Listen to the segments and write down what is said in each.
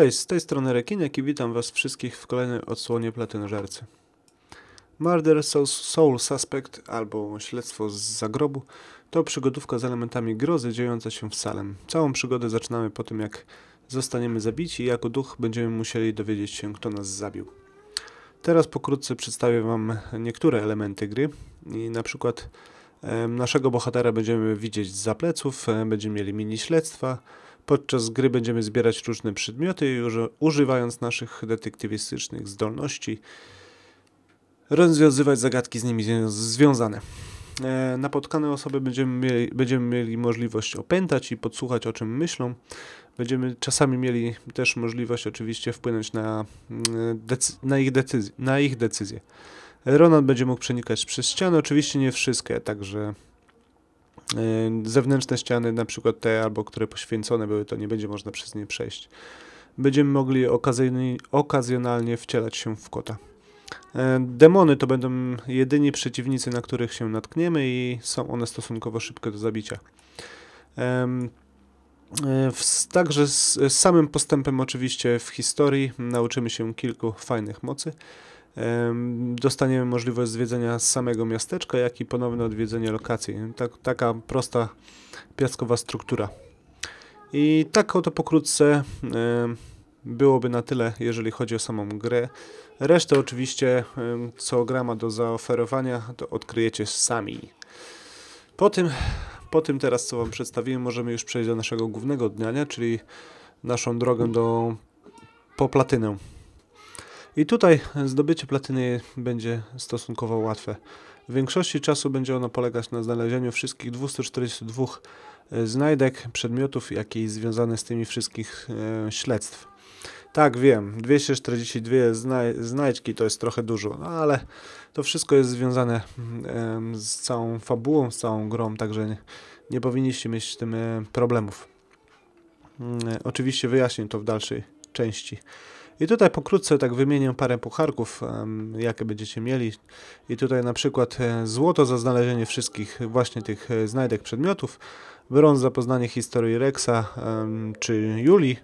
Cześć, z tej strony Rekinek i witam was wszystkich w kolejnej odsłonie Platynożercy. Murder Soul, Soul Suspect albo Śledztwo z zagrobu to przygodówka z elementami grozy dziejąca się w Salem. Całą przygodę zaczynamy po tym jak zostaniemy zabici i jako duch będziemy musieli dowiedzieć się kto nas zabił. Teraz pokrótce przedstawię wam niektóre elementy gry i na przykład e, naszego bohatera będziemy widzieć z zapleców, e, będziemy mieli mini śledztwa, Podczas gry będziemy zbierać różne przedmioty, używając naszych detektywistycznych zdolności, rozwiązywać zagadki z nimi związane. E, napotkane osoby będziemy mieli, będziemy mieli możliwość opętać i podsłuchać, o czym myślą. Będziemy czasami mieli też możliwość oczywiście wpłynąć na, mm, na, ich, decyzje, na ich decyzje. Ronald będzie mógł przenikać przez ściany, oczywiście nie wszystkie, także Y, zewnętrzne ściany, na przykład te albo które poświęcone były, to nie będzie można przez nie przejść. Będziemy mogli okazjonalnie wcielać się w kota. Y, demony to będą jedyni przeciwnicy, na których się natkniemy i są one stosunkowo szybkie do zabicia. Y, także z samym postępem oczywiście w historii nauczymy się kilku fajnych mocy. Dostaniemy możliwość zwiedzenia samego miasteczka, jak i ponowne odwiedzenie lokacji. Tak, taka prosta piaskowa struktura. I tak oto pokrótce byłoby na tyle, jeżeli chodzi o samą grę. Resztę oczywiście, co gra ma do zaoferowania, to odkryjecie sami. Po tym, po tym teraz, co Wam przedstawiłem, możemy już przejść do naszego głównego dnia, czyli naszą drogę do, po platynę. I tutaj zdobycie platyny będzie stosunkowo łatwe. W większości czasu będzie ono polegać na znalezieniu wszystkich 242 e, znajdek, przedmiotów, jak i związane z tymi wszystkich e, śledztw. Tak, wiem, 242 znaj znajdźki to jest trochę dużo, no ale to wszystko jest związane e, z całą fabułą, z całą grą, także nie, nie powinniście mieć z tym e, problemów. Mm, e, oczywiście wyjaśnię to w dalszej części. I tutaj pokrótce tak wymienię parę pucharków, jakie będziecie mieli. I tutaj na przykład e, złoto za znalezienie wszystkich właśnie tych e, znajdek przedmiotów, brąz za poznanie historii Rexa czy Julii,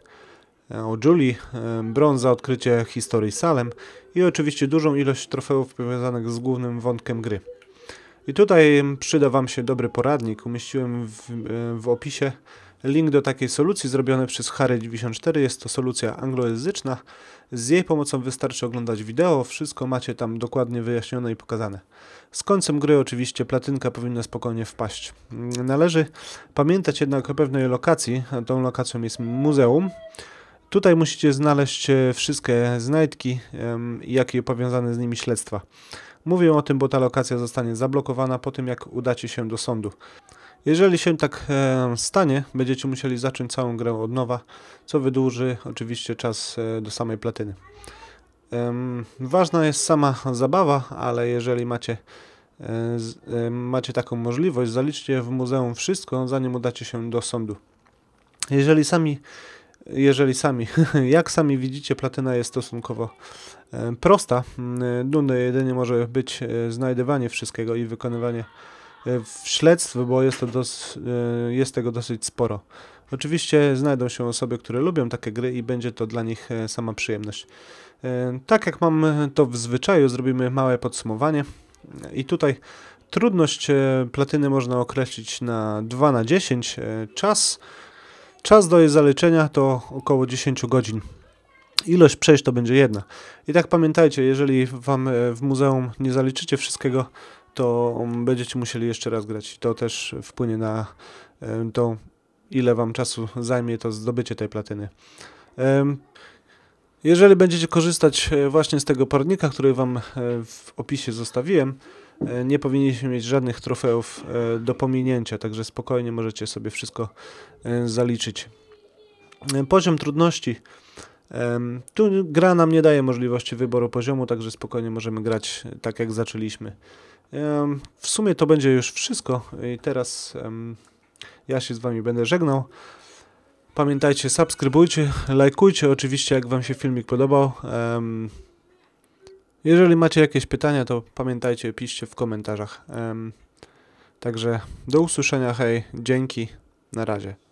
e, o Julii, brąz za odkrycie historii Salem i oczywiście dużą ilość trofeów powiązanych z głównym wątkiem gry. I tutaj przyda Wam się dobry poradnik. Umieściłem w, w opisie Link do takiej solucji zrobionej przez Harry94 jest to solucja anglojęzyczna. Z jej pomocą wystarczy oglądać wideo, wszystko macie tam dokładnie wyjaśnione i pokazane. Z końcem gry oczywiście platynka powinna spokojnie wpaść. Należy pamiętać jednak o pewnej lokacji, a tą lokacją jest muzeum. Tutaj musicie znaleźć e, wszystkie znajdki, jakie powiązane z nimi śledztwa. Mówię o tym, bo ta lokacja zostanie zablokowana po tym, jak udacie się do sądu. Jeżeli się tak e, stanie, będziecie musieli zacząć całą grę od nowa, co wydłuży oczywiście czas e, do samej platyny. Ważna jest sama zabawa, ale jeżeli macie, e, macie taką możliwość, zaliczcie w muzeum wszystko, zanim udacie się do sądu. Jeżeli sami, jeżeli sami, jak sami widzicie, platyna jest stosunkowo prosta. Mm, Duny jedynie może być znajdywanie wszystkiego i wykonywanie E, w śledztwie, bo jest, to dos, e, jest tego dosyć sporo. Oczywiście znajdą się osoby, które lubią takie gry i będzie to dla nich e, sama przyjemność. Tak jak mam to w zwyczaju, zrobimy małe podsumowanie. I tutaj trudność platyny można określić na 2 na 10. Czas, czas do jej zaliczenia to około 10 godzin. Ilość przejść to będzie jedna. I tak pamiętajcie, jeżeli wam w muzeum nie zaliczycie wszystkiego, to będziecie musieli jeszcze raz grać. To też wpłynie na to, ile wam czasu zajmie to zdobycie tej platyny. Jeżeli będziecie korzystać e, właśnie z tego parnika, który wam e, w opisie zostawiłem, e, nie powinniście mieć żadnych trofeów do pominięcia, także spokojnie możecie sobie wszystko zaliczyć. Poziom trudności tu gra nam nie daje możliwości wyboru poziomu, także spokojnie możemy grać tak jak zaczęliśmy. W sumie to będzie już wszystko i teraz ja się z Wami będę żegnał. Pamiętajcie, subskrybujcie, lajkujcie oczywiście jak Wam się filmik podobał. Jeżeli macie jakieś pytania, to pamiętajcie, piszcie w komentarzach. Także do usłyszenia, hej, dzięki, na razie.